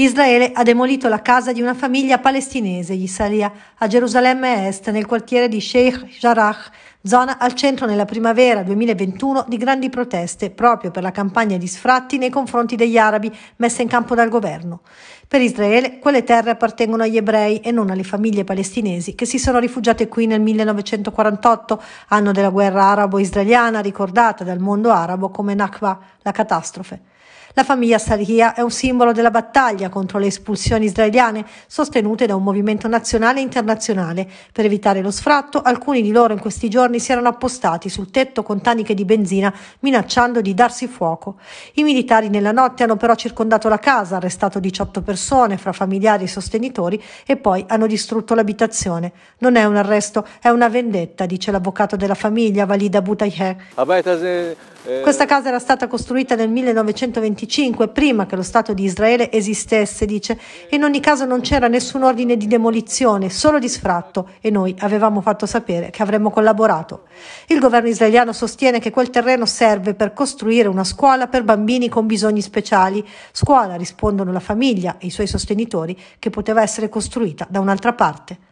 Israele ha demolito la casa di una famiglia palestinese, gli Salia, a Gerusalemme Est, nel quartiere di Sheikh Jarrah, zona al centro nella primavera 2021 di grandi proteste proprio per la campagna di sfratti nei confronti degli arabi messa in campo dal governo. Per Israele quelle terre appartengono agli ebrei e non alle famiglie palestinesi che si sono rifugiate qui nel 1948, anno della guerra arabo-israeliana ricordata dal mondo arabo come Nakba, la catastrofe. La famiglia Sarhia è un simbolo della battaglia contro le espulsioni israeliane sostenute da un movimento nazionale e internazionale. Per evitare lo sfratto, alcuni di loro in questi giorni giorni si erano appostati sul tetto con taniche di benzina minacciando di darsi fuoco. I militari nella notte hanno però circondato la casa, arrestato 18 persone fra familiari e sostenitori e poi hanno distrutto l'abitazione. Non è un arresto, è una vendetta, dice l'avvocato della famiglia Valida Butayeh. Ah, eh, Questa casa era stata costruita nel 1925, prima che lo Stato di Israele esistesse, dice, e in ogni caso non c'era nessun ordine di demolizione, solo di sfratto, e noi avevamo fatto sapere che avremmo collaborato. Il governo israeliano sostiene che quel terreno serve per costruire una scuola per bambini con bisogni speciali. Scuola, rispondono la famiglia e i suoi sostenitori, che poteva essere costruita da un'altra parte.